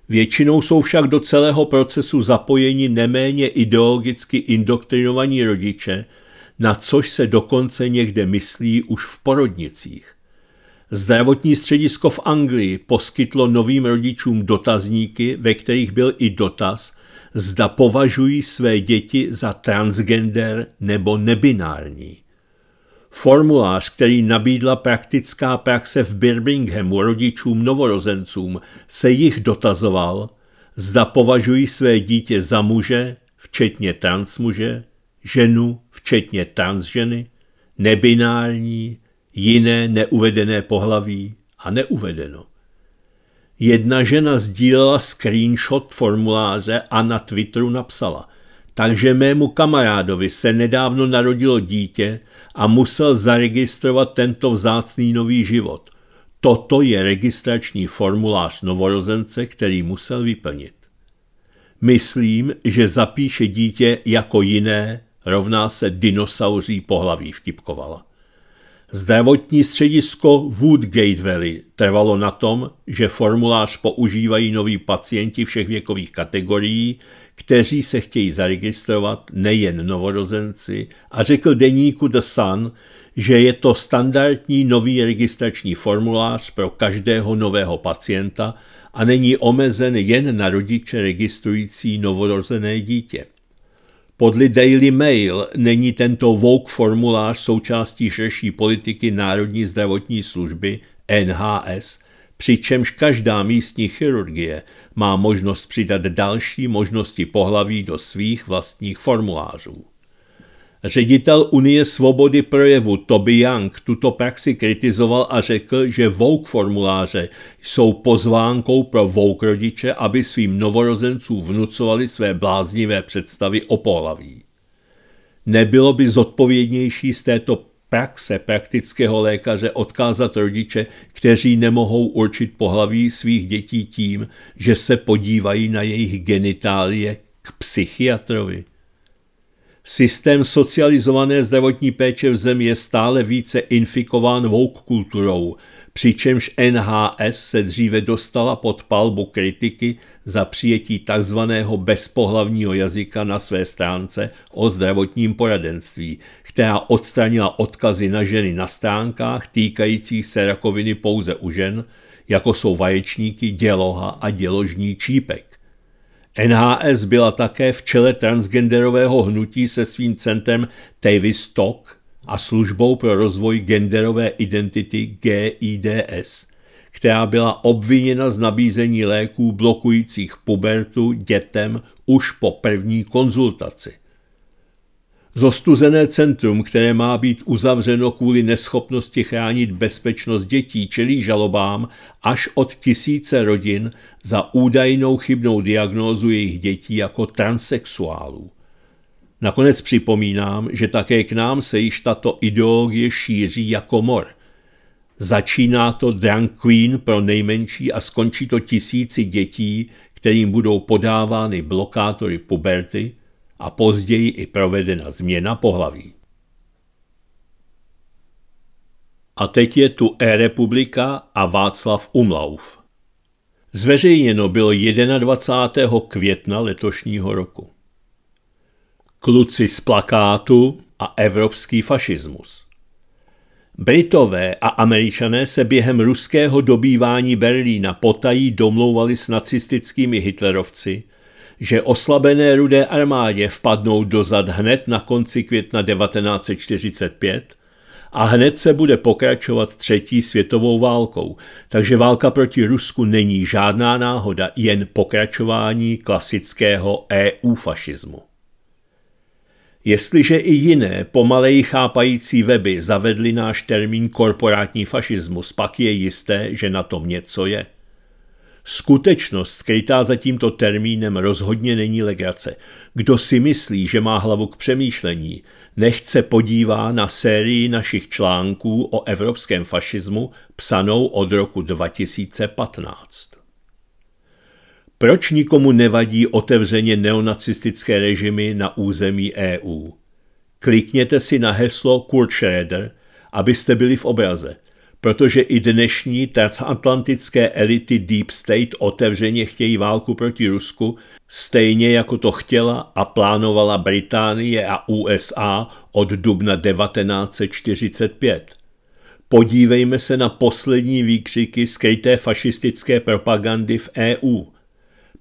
Většinou jsou však do celého procesu zapojeni neméně ideologicky indoktrinovaní rodiče, na což se dokonce někde myslí už v porodnicích. Zdravotní středisko v Anglii poskytlo novým rodičům dotazníky, ve kterých byl i dotaz, zda považují své děti za transgender nebo nebinární. Formulář, který nabídla praktická praxe v Birminghamu rodičům novorozencům, se jich dotazoval, zda považují své dítě za muže, včetně transmuže, ženu, včetně transženy, nebinární, jiné neuvedené pohlaví a neuvedeno. Jedna žena sdílela screenshot formuláře a na Twitteru napsala takže mému kamarádovi se nedávno narodilo dítě a musel zaregistrovat tento vzácný nový život. Toto je registrační formulář novorozence, který musel vyplnit. Myslím, že zapíše dítě jako jiné rovná se dinosauří pohlaví, vtipkovala. Zdravotní středisko Woodgate Valley trvalo na tom, že formulář používají noví pacienti všech věkových kategorií, kteří se chtějí zaregistrovat, nejen novorozenci, a řekl deníku The Sun, že je to standardní nový registrační formulář pro každého nového pacienta a není omezen jen na rodiče registrující novorozené dítě. Podle Daily Mail není tento Vogue formulář součástí širší politiky Národní zdravotní služby NHS, přičemž každá místní chirurgie má možnost přidat další možnosti pohlaví do svých vlastních formulářů. Ředitel Unie svobody projevu Toby Young tuto praxi kritizoval a řekl, že Vogue formuláře jsou pozvánkou pro Vogue rodiče, aby svým novorozencům vnucovali své bláznivé představy o pohlaví. Nebylo by zodpovědnější z této praxe praktického lékaře odkázat rodiče, kteří nemohou určit pohlaví svých dětí tím, že se podívají na jejich genitálie k psychiatrovi. Systém socializované zdravotní péče v zemi je stále více infikován vouk kulturou, přičemž NHS se dříve dostala pod palbu kritiky za přijetí tzv. bezpohlavního jazyka na své stránce o zdravotním poradenství, která odstranila odkazy na ženy na stránkách týkajících se rakoviny pouze u žen, jako jsou vaječníky, děloha a děložní čípek. NHS byla také v čele transgenderového hnutí se svým centrem Tavistock Talk a službou pro rozvoj genderové identity GIDS, která byla obviněna z nabízení léků blokujících pubertu dětem už po první konzultaci. Zostuzené centrum, které má být uzavřeno kvůli neschopnosti chránit bezpečnost dětí, čelí žalobám až od tisíce rodin za údajnou chybnou diagnózu jejich dětí jako transexuálů. Nakonec připomínám, že také k nám se již tato ideologie šíří jako mor. Začíná to drunk queen pro nejmenší a skončí to tisíci dětí, kterým budou podávány blokátory puberty – a později i provedena změna pohlaví. A teď je tu e-republika a Václav Umlauf. Zveřejněno bylo 21. května letošního roku. Kluci z plakátu a evropský fašismus. Britové a američané se během ruského dobývání Berlína potají domlouvali s nacistickými hitlerovci, že oslabené rudé armádě vpadnou dozad hned na konci května 1945 a hned se bude pokračovat třetí světovou válkou, takže válka proti Rusku není žádná náhoda, jen pokračování klasického EU-fašismu. Jestliže i jiné, pomaleji chápající weby zavedly náš termín korporátní fašismus, pak je jisté, že na tom něco je. Skutečnost skrytá za tímto termínem rozhodně není legrace. Kdo si myslí, že má hlavu k přemýšlení, nechce podívá na sérii našich článků o evropském fašismu psanou od roku 2015. Proč nikomu nevadí otevřeně neonacistické režimy na území EU? Klikněte si na heslo Kurzschröder, abyste byli v obraze – protože i dnešní transatlantické elity Deep State otevřeně chtějí válku proti Rusku, stejně jako to chtěla a plánovala Británie a USA od dubna 1945. Podívejme se na poslední výkřiky skryté fašistické propagandy v EU.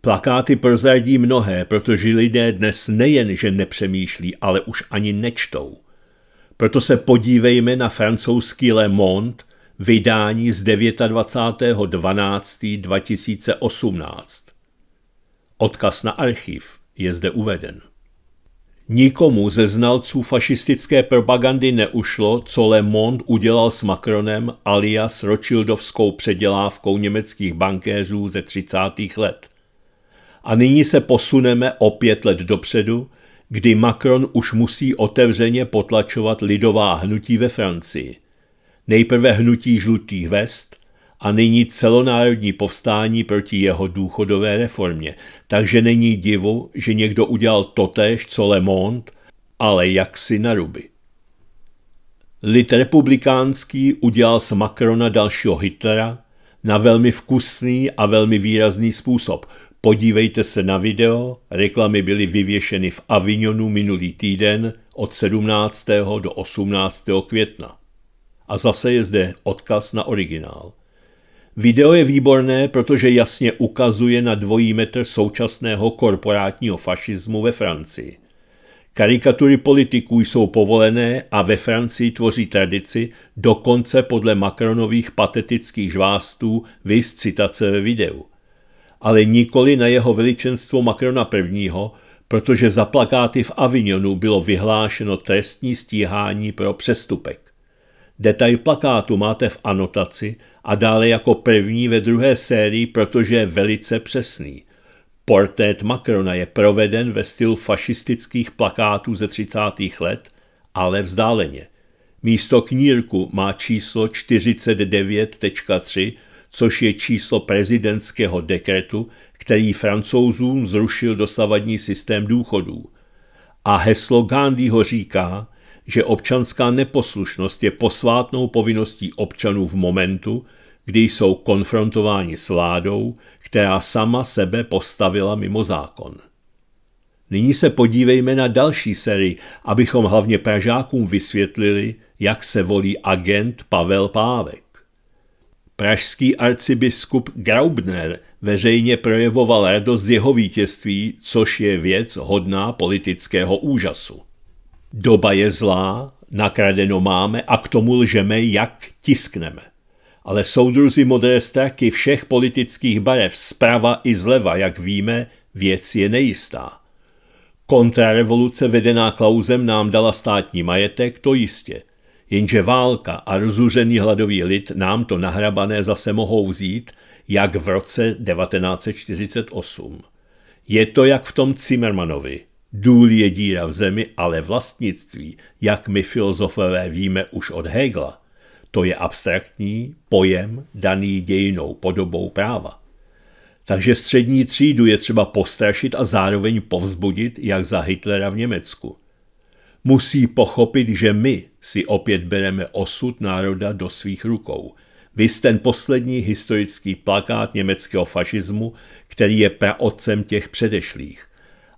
Plakáty prozradí mnohé, protože lidé dnes nejen, že nepřemýšlí, ale už ani nečtou. Proto se podívejme na francouzský Le Monde, vydání z 29.12.2018. Odkaz na archiv je zde uveden. Nikomu ze znalců fašistické propagandy neušlo, co Le Monde udělal s Macronem alias Rothschildovskou předělávkou německých bankéřů ze 30. let. A nyní se posuneme o pět let dopředu, kdy Macron už musí otevřeně potlačovat lidová hnutí ve Francii nejprve hnutí žlutých vest a nyní celonárodní povstání proti jeho důchodové reformě. Takže není divu, že někdo udělal totéž, co Le Monde, ale jaksi na ruby. Lid republikánský udělal z Macrona dalšího Hitlera na velmi vkusný a velmi výrazný způsob. Podívejte se na video, reklamy byly vyvěšeny v Avignonu minulý týden od 17. do 18. května. A zase je zde odkaz na originál. Video je výborné, protože jasně ukazuje na dvojí metr současného korporátního fašismu ve Francii. Karikatury politiků jsou povolené a ve Francii tvoří tradici dokonce podle Macronových patetických žvástů vys citace ve videu. Ale nikoli na jeho veličenstvo Macrona I., protože za plakáty v Avignonu bylo vyhlášeno trestní stíhání pro přestupek. Detail plakátu máte v anotaci a dále jako první ve druhé sérii, protože je velice přesný. Portrét Macrona je proveden ve stylu fašistických plakátů ze 30. let, ale vzdáleně. Místo knírku má číslo 49.3, což je číslo prezidentského dekretu, který francouzům zrušil dosavadní systém důchodů. A heslo Gandhiho říká, že občanská neposlušnost je posvátnou povinností občanů v momentu, kdy jsou konfrontováni s vládou, která sama sebe postavila mimo zákon. Nyní se podívejme na další sérii, abychom hlavně Pražákům vysvětlili, jak se volí agent Pavel Pávek. Pražský arcibiskup Graubner veřejně projevoval radost z jeho vítězství, což je věc hodná politického úžasu. Doba je zlá, nakradeno máme a k tomu lžeme, jak tiskneme. Ale soudruzi modré straky všech politických barev zprava i zleva, jak víme, věc je nejistá. Kontrarevoluce vedená Klauzem nám dala státní majetek, to jistě. Jenže válka a rozuřený hladový lid nám to nahrabané zase mohou vzít, jak v roce 1948. Je to jak v tom Cimmermanovi – Důl je díra v zemi, ale vlastnictví, jak my filozofové víme už od Hegla, to je abstraktní pojem daný dějinou podobou práva. Takže střední třídu je třeba postrašit a zároveň povzbudit, jak za Hitlera v Německu. Musí pochopit, že my si opět bereme osud národa do svých rukou. Vys ten poslední historický plakát německého fašismu, který je praotcem těch předešlých.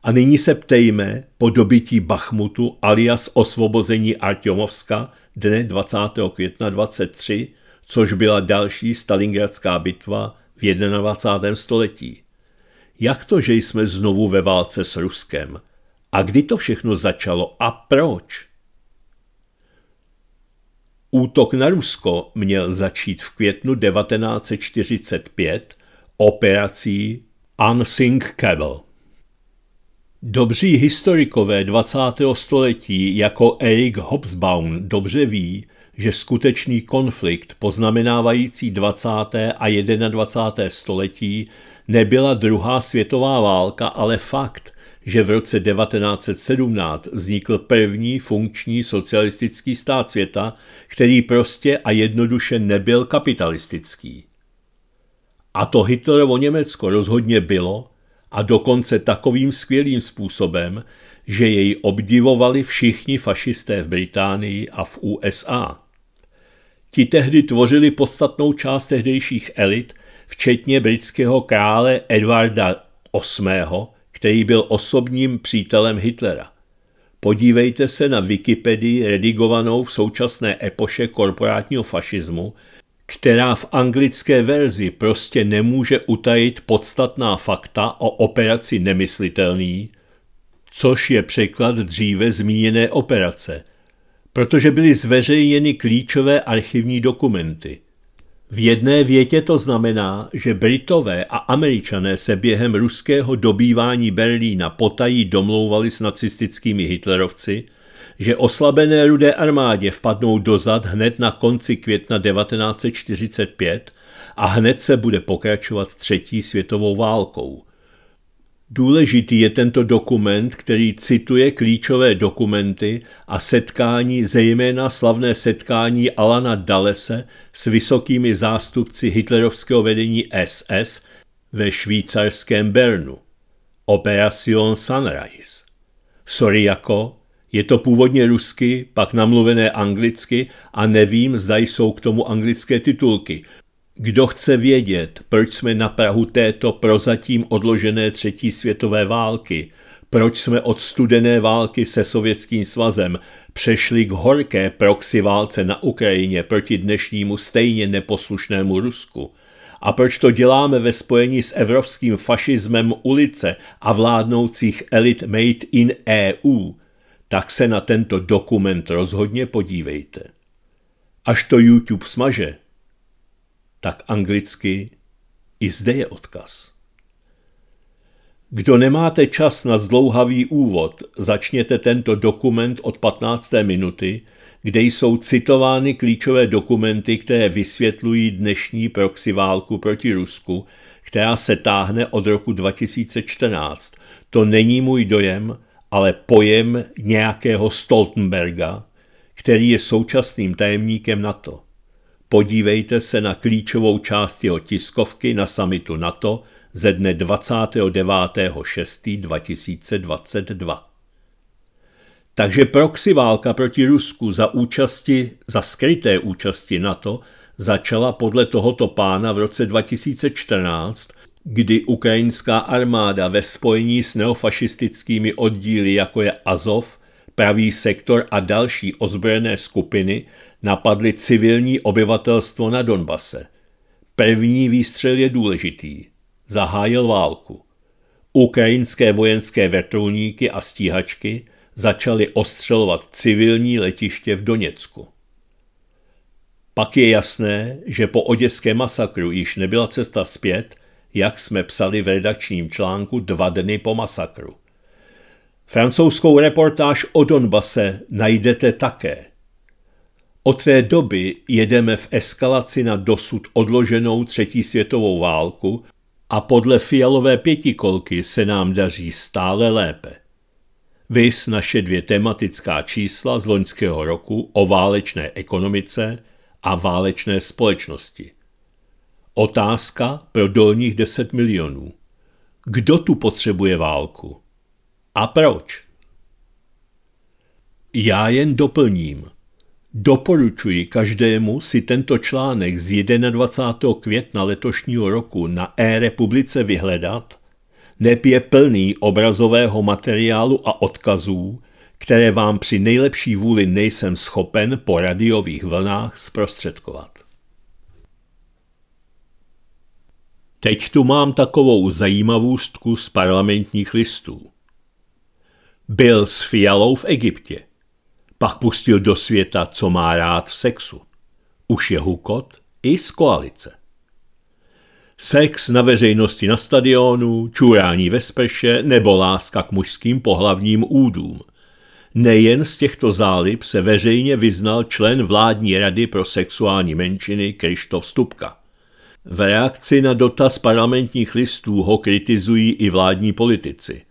A nyní se ptejme po dobití Bachmutu alias osvobození Artyomovska dne 20. května 23, což byla další stalingradská bitva v 21. století. Jak to, že jsme znovu ve válce s Ruskem? A kdy to všechno začalo a proč? Útok na Rusko měl začít v květnu 1945 operací Unsink Cable. Dobří historikové 20. století jako Eric Hobsbawm dobře ví, že skutečný konflikt poznamenávající 20. a 21. století nebyla druhá světová válka, ale fakt, že v roce 1917 vznikl první funkční socialistický stát světa, který prostě a jednoduše nebyl kapitalistický. A to Hitlerovo Německo rozhodně bylo a dokonce takovým skvělým způsobem, že jej obdivovali všichni fašisté v Británii a v USA. Ti tehdy tvořili podstatnou část tehdejších elit, včetně britského krále Edwarda VIII., který byl osobním přítelem Hitlera. Podívejte se na Wikipedii redigovanou v současné epoše korporátního fašismu, která v anglické verzi prostě nemůže utajit podstatná fakta o operaci Nemyslitelný, což je překlad dříve zmíněné operace, protože byly zveřejněny klíčové archivní dokumenty. V jedné větě to znamená, že Britové a Američané se během ruského dobývání Berlína potají domlouvali s nacistickými Hitlerovci – že oslabené rudé armádě vpadnou dozad hned na konci května 1945 a hned se bude pokračovat třetí světovou válkou. Důležitý je tento dokument, který cituje klíčové dokumenty a setkání, zejména slavné setkání Alana Dalese s vysokými zástupci hitlerovského vedení SS ve švýcarském Bernu. Operation Sunrise. Soriako, je to původně rusky, pak namluvené anglicky a nevím, zda jsou k tomu anglické titulky. Kdo chce vědět, proč jsme na Prahu této prozatím odložené třetí světové války, proč jsme od studené války se Sovětským svazem přešli k horké proxy válce na Ukrajině proti dnešnímu stejně neposlušnému Rusku? A proč to děláme ve spojení s evropským fašismem ulice a vládnoucích elit made in EU – tak se na tento dokument rozhodně podívejte. Až to YouTube smaže, tak anglicky i zde je odkaz. Kdo nemáte čas na zdlouhavý úvod, začněte tento dokument od 15. minuty, kde jsou citovány klíčové dokumenty, které vysvětlují dnešní proxy válku proti Rusku, která se táhne od roku 2014. To není můj dojem, ale pojem nějakého Stoltenberga, který je současným tajemníkem NATO. Podívejte se na klíčovou část jeho tiskovky na samitu NATO ze dne 29.6.2022. Takže proxy válka proti Rusku za účasti, za skryté účasti NATO začala podle tohoto pána v roce 2014 kdy ukrajinská armáda ve spojení s neofašistickými oddíly, jako je Azov, pravý sektor a další ozbrojené skupiny, napadly civilní obyvatelstvo na Donbase. První výstřel je důležitý. Zahájil válku. Ukrajinské vojenské vrtulníky a stíhačky začaly ostřelovat civilní letiště v Doněcku. Pak je jasné, že po oděském masakru již nebyla cesta zpět – jak jsme psali v redakčním článku dva dny po masakru. Francouzskou reportáž o Donbase najdete také. Od té doby jedeme v eskalaci na dosud odloženou třetí světovou válku a podle fialové pětikolky se nám daří stále lépe. Vys naše dvě tematická čísla z loňského roku o válečné ekonomice a válečné společnosti. Otázka pro dolních 10 milionů. Kdo tu potřebuje válku? A proč? Já jen doplním. Doporučuji každému si tento článek z 21. května letošního roku na e-republice vyhledat, neb je plný obrazového materiálu a odkazů, které vám při nejlepší vůli nejsem schopen po radiových vlnách zprostředkovat. Teď tu mám takovou zajímavůstku z parlamentních listů. Byl s Fialou v Egyptě. Pak pustil do světa, co má rád v sexu. Už je hukot i z koalice. Sex na veřejnosti na stadionu, čurání ve speše nebo láska k mužským pohlavním údům. Nejen z těchto zálib se veřejně vyznal člen vládní rady pro sexuální menšiny Krištof Stupka. V reakci na dotaz parlamentních listů ho kritizují i vládní politici.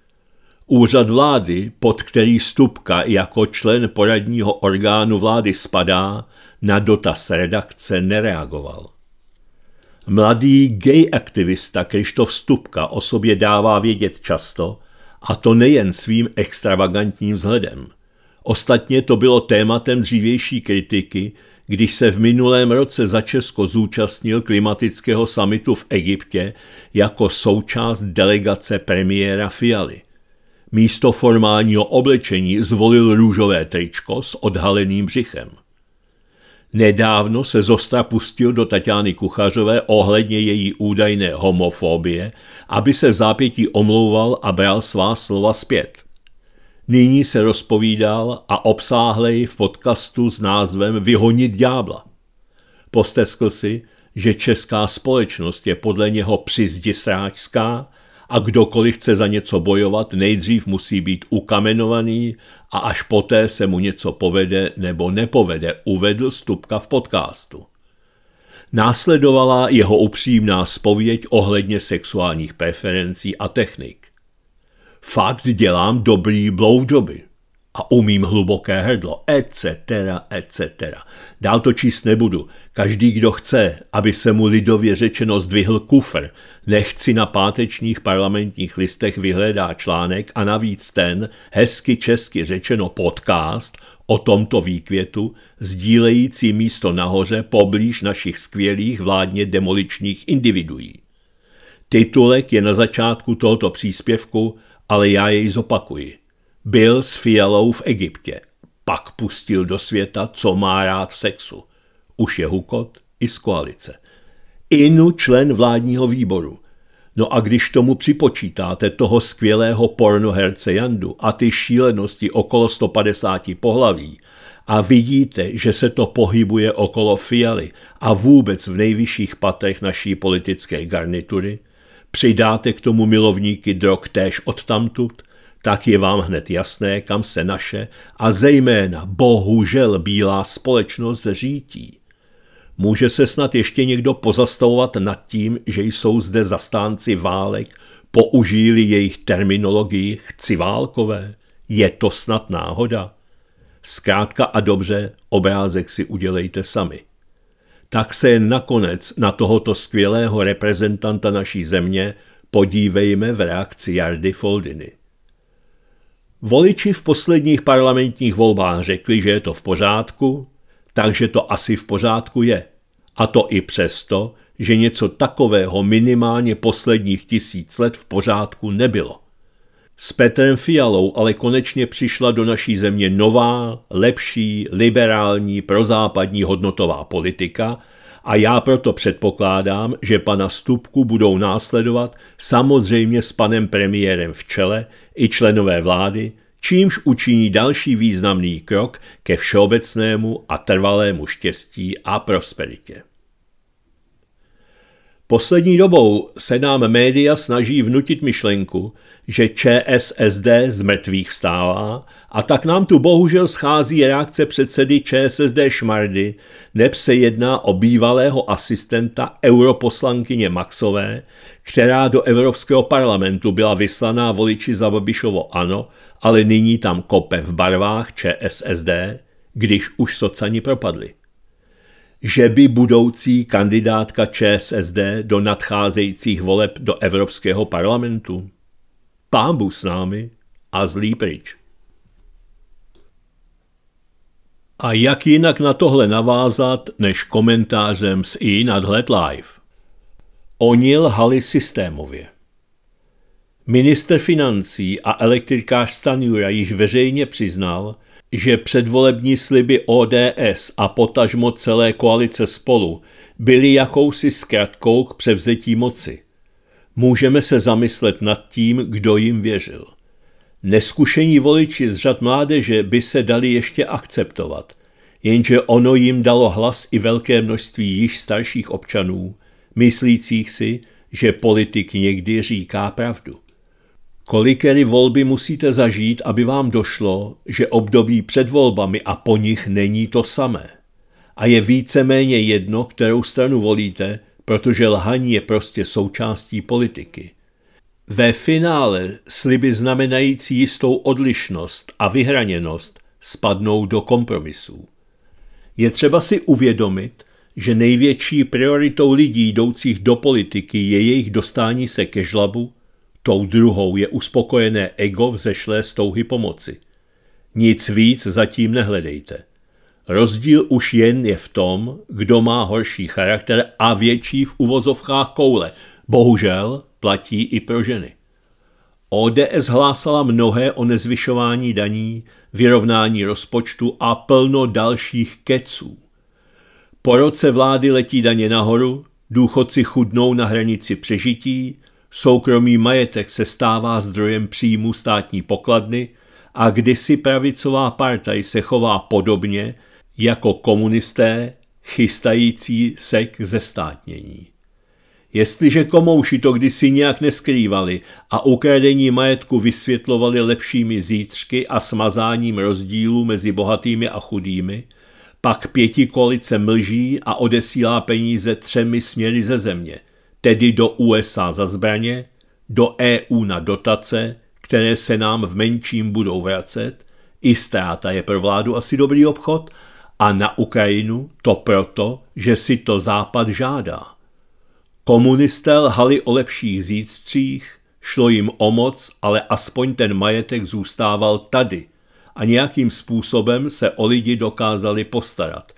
Úřad vlády, pod který Stupka jako člen poradního orgánu vlády spadá, na dotaz redakce nereagoval. Mladý gay aktivista Krištof Stupka o sobě dává vědět často, a to nejen svým extravagantním vzhledem. Ostatně to bylo tématem dřívější kritiky, když se v minulém roce za Česko zúčastnil klimatického samitu v Egyptě jako součást delegace premiéra Fialy. Místo formálního oblečení zvolil růžové tričko s odhaleným břichem. Nedávno se Zostra pustil do Tatiany Kuchařové ohledně její údajné homofobie, aby se v zápětí omlouval a bral svá slova zpět. Nyní se rozpovídal a obsáhlej v podcastu s názvem Vyhonit ďábla. Posteskl si, že česká společnost je podle něho přizdisráčská a kdokoliv chce za něco bojovat, nejdřív musí být ukamenovaný a až poté se mu něco povede nebo nepovede, uvedl Stupka v podcastu. Následovala jeho upřímná spověď ohledně sexuálních preferencí a technik fakt dělám dobrý blowjoby a umím hluboké hrdlo, etc., etc. Dál to číst nebudu. Každý, kdo chce, aby se mu lidově řečeno zdvihl kufr, nechci na pátečních parlamentních listech vyhledá článek a navíc ten, hezky česky řečeno podcast, o tomto výkvětu, sdílející místo nahoře poblíž našich skvělých vládně demoličních individuí. Titulek je na začátku tohoto příspěvku – ale já jej zopakuji. Byl s Fialou v Egyptě, pak pustil do světa, co má rád v sexu. Už je hukot i z koalice. Inu člen vládního výboru. No a když tomu připočítáte toho skvělého pornoherce Jandu a ty šílenosti okolo 150 pohlaví, a vidíte, že se to pohybuje okolo Fialy a vůbec v nejvyšších patech naší politické garnitury – přidáte k tomu milovníky drog též odtamtud, tak je vám hned jasné, kam se naše a zejména bohužel bílá společnost řítí. Může se snad ještě někdo pozastavovat nad tím, že jsou zde zastánci válek, použili jejich terminologii chci válkové? Je to snad náhoda? Zkrátka a dobře, obrázek si udělejte sami tak se nakonec na tohoto skvělého reprezentanta naší země podívejme v reakci Jardy Foldiny. Voliči v posledních parlamentních volbách řekli, že je to v pořádku, takže to asi v pořádku je. A to i přesto, že něco takového minimálně posledních tisíc let v pořádku nebylo. S Petrem Fialou ale konečně přišla do naší země nová, lepší, liberální, prozápadní hodnotová politika a já proto předpokládám, že pana Stupku budou následovat samozřejmě s panem premiérem v čele i členové vlády, čímž učiní další významný krok ke všeobecnému a trvalému štěstí a prosperitě. Poslední dobou se nám média snaží vnutit myšlenku, že ČSSD z mrtvých vstává a tak nám tu bohužel schází reakce předsedy ČSSD Šmardy, neb se jedná o bývalého asistenta europoslankyně Maxové, která do Evropského parlamentu byla vyslaná voliči za Babišovo ANO, ale nyní tam kope v barvách ČSSD, když už socani propadli že by budoucí kandidátka ČSSD do nadcházejících voleb do Evropského parlamentu? pámbu s námi a zlý pryč. A jak jinak na tohle navázat, než komentářem z i nadhled live? Oni lhali systémově. Minister financí a elektrikář Stanjura již veřejně přiznal, že předvolební sliby ODS a potažmo celé koalice spolu byly jakousi zkratkou k převzetí moci můžeme se zamyslet nad tím, kdo jim věřil. Neskušení voliči z řad mládeže by se dali ještě akceptovat, jenže ono jim dalo hlas i velké množství již starších občanů, myslících si, že politik někdy říká pravdu. Kolikery volby musíte zažít, aby vám došlo, že období před volbami a po nich není to samé. A je víceméně jedno, kterou stranu volíte, protože lhaní je prostě součástí politiky. Ve finále sliby znamenající jistou odlišnost a vyhraněnost spadnou do kompromisů. Je třeba si uvědomit, že největší prioritou lidí jdoucích do politiky je jejich dostání se ke žlabu, tou druhou je uspokojené ego vzešlé z touhy pomoci. Nic víc zatím nehledejte. Rozdíl už jen je v tom, kdo má horší charakter a větší v uvozovkách koule. Bohužel platí i pro ženy. ODS hlásala mnohé o nezvyšování daní, vyrovnání rozpočtu a plno dalších keců. Po roce vlády letí daně nahoru, důchodci chudnou na hranici přežití, soukromý majetek se stává zdrojem příjmu státní pokladny a kdysi pravicová partaj se chová podobně, jako komunisté chystající se k zestátnění. Jestliže komouši to kdysi nějak neskrývali a ukradení majetku vysvětlovali lepšími zítřky a smazáním rozdílu mezi bohatými a chudými, pak pěti koalice mlží a odesílá peníze třemi směry ze země, tedy do USA za zbraně, do EU na dotace, které se nám v menším budou vracet, i ztráta je pro vládu asi dobrý obchod – a na Ukrajinu to proto, že si to Západ žádá. Komunisté lhali o lepších zítřích, šlo jim o moc, ale aspoň ten majetek zůstával tady a nějakým způsobem se o lidi dokázali postarat.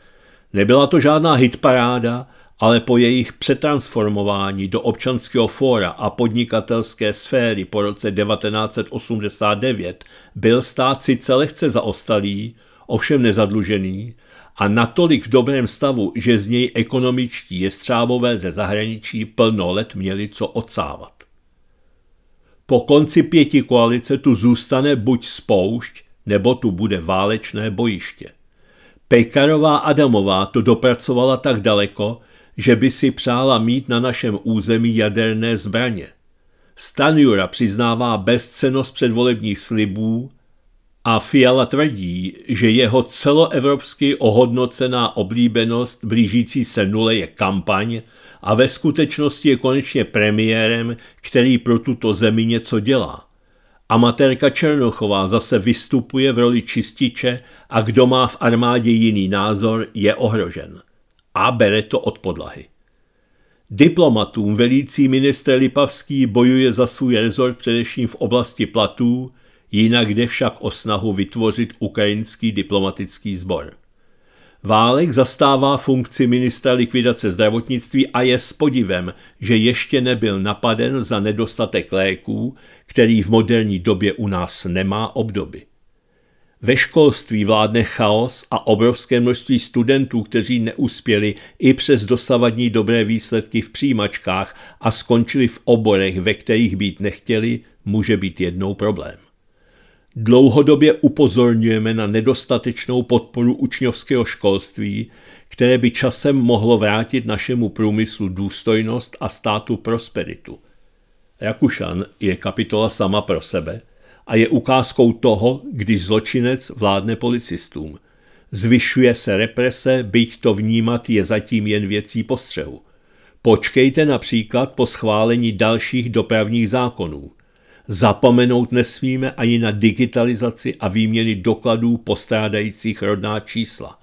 Nebyla to žádná hitparáda, ale po jejich přetransformování do občanského fóra a podnikatelské sféry po roce 1989 byl stát sice lehce zaostalý, ovšem nezadlužený a natolik v dobrém stavu, že z něj ekonomičtí jestřábové ze zahraničí plno let měli co odsávat. Po konci pěti koalice tu zůstane buď spoušť, nebo tu bude válečné bojiště. Pekarová Adamová to dopracovala tak daleko, že by si přála mít na našem území jaderné zbraně. Stanjura přiznává bezcenost předvolebních slibů a Fiala tvrdí, že jeho celoevropsky ohodnocená oblíbenost blížící se nule je kampaň a ve skutečnosti je konečně premiérem, který pro tuto zemi něco dělá. Amatérka Černochová zase vystupuje v roli čističe a kdo má v armádě jiný názor, je ohrožen. A bere to od podlahy. Diplomatům velící ministr Lipavský bojuje za svůj rezort především v oblasti platů, Jinak jde však o snahu vytvořit ukrajinský diplomatický sbor. Válek zastává funkci ministra likvidace zdravotnictví a je s podivem, že ještě nebyl napaden za nedostatek léků, který v moderní době u nás nemá obdoby. Ve školství vládne chaos a obrovské množství studentů, kteří neuspěli i přes dosavadní dobré výsledky v přijímačkách a skončili v oborech, ve kterých být nechtěli, může být jednou problém. Dlouhodobě upozorňujeme na nedostatečnou podporu učňovského školství, které by časem mohlo vrátit našemu průmyslu důstojnost a státu prosperitu. Rakušan je kapitola sama pro sebe a je ukázkou toho, když zločinec vládne policistům. Zvyšuje se represe, byť to vnímat je zatím jen věcí postřehu. Počkejte například po schválení dalších dopravních zákonů. Zapomenout nesmíme ani na digitalizaci a výměny dokladů postrádajících rodná čísla.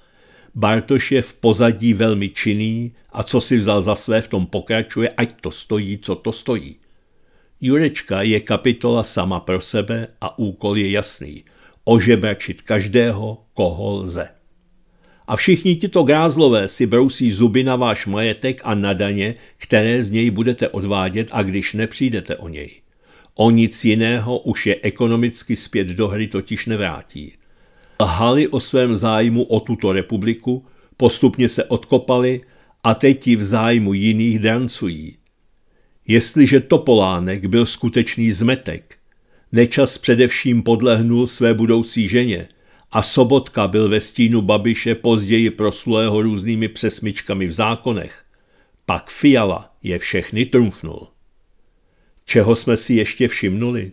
Bartoš je v pozadí velmi činný a co si vzal za své v tom pokračuje, ať to stojí, co to stojí. Jurečka je kapitola sama pro sebe a úkol je jasný – ožebračit každého, koho lze. A všichni tito grázlové si brousí zuby na váš majetek a na daně, které z něj budete odvádět a když nepřijdete o něj. O nic jiného už je ekonomicky zpět do hry totiž nevrátí. Lhali o svém zájmu o tuto republiku, postupně se odkopali a teď ji v zájmu jiných drancují. Jestliže Topolánek byl skutečný zmetek, Nečas především podlehnul své budoucí ženě a Sobotka byl ve stínu Babiše později proslulého různými přesmičkami v zákonech. Pak Fiala je všechny trumfnul. Čeho jsme si ještě všimnuli?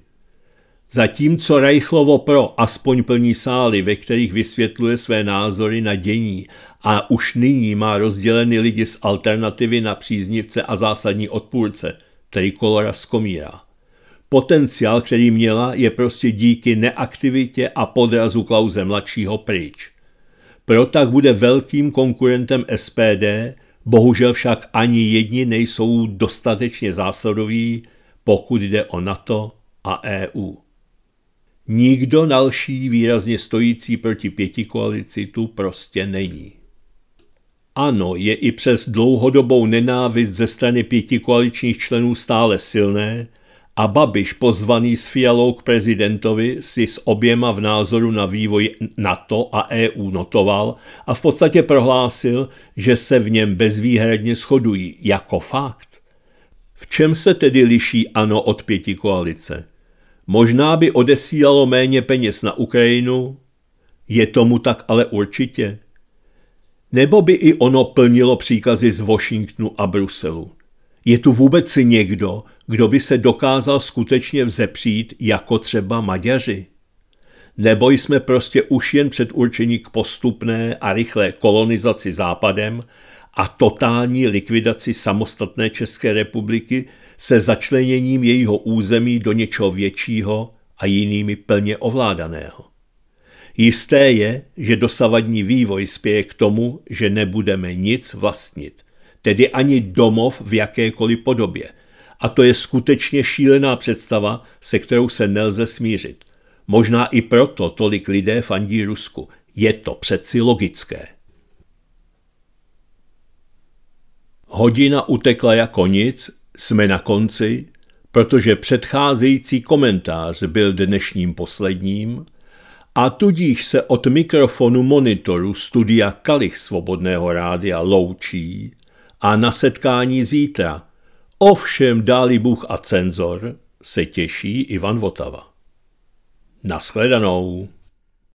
Zatímco Reichlovo pro aspoň plní sály, ve kterých vysvětluje své názory na dění a už nyní má rozděleny lidi z alternativy na příznivce a zásadní odpůrce, trikolora skomírá. Potenciál, který měla, je prostě díky neaktivitě a podrazu Klauze mladšího pryč. Pro tak bude velkým konkurentem SPD, bohužel však ani jedni nejsou dostatečně zásadoví, pokud jde o NATO a EU. Nikdo další výrazně stojící proti pěti koalici tu prostě není. Ano, je i přes dlouhodobou nenávist ze strany pěti koaličních členů stále silné a Babiš, pozvaný s Fialou k prezidentovi, si s oběma v názoru na vývoj NATO a EU notoval a v podstatě prohlásil, že se v něm bezvýhradně shodují jako fakt čem se tedy liší ANO od pěti koalice? Možná by odesílalo méně peněz na Ukrajinu? Je tomu tak ale určitě. Nebo by i ono plnilo příkazy z Washingtonu a Bruselu? Je tu vůbec někdo, kdo by se dokázal skutečně vzepřít jako třeba Maďaři? Nebo jsme prostě už jen před k postupné a rychlé kolonizaci západem a totální likvidaci samostatné České republiky se začleněním jejího území do něčeho většího a jinými plně ovládaného. Jisté je, že dosavadní vývoj spěje k tomu, že nebudeme nic vlastnit, tedy ani domov v jakékoliv podobě. A to je skutečně šílená představa, se kterou se nelze smířit. Možná i proto tolik lidé fandí Rusku. Je to přeci logické. Hodina utekla jako nic, jsme na konci, protože předcházející komentář byl dnešním posledním a tudíž se od mikrofonu monitoru studia Kalich Svobodného rádia loučí a na setkání zítra, ovšem dáli Bůh a cenzor, se těší Ivan Votava. Naschledanou.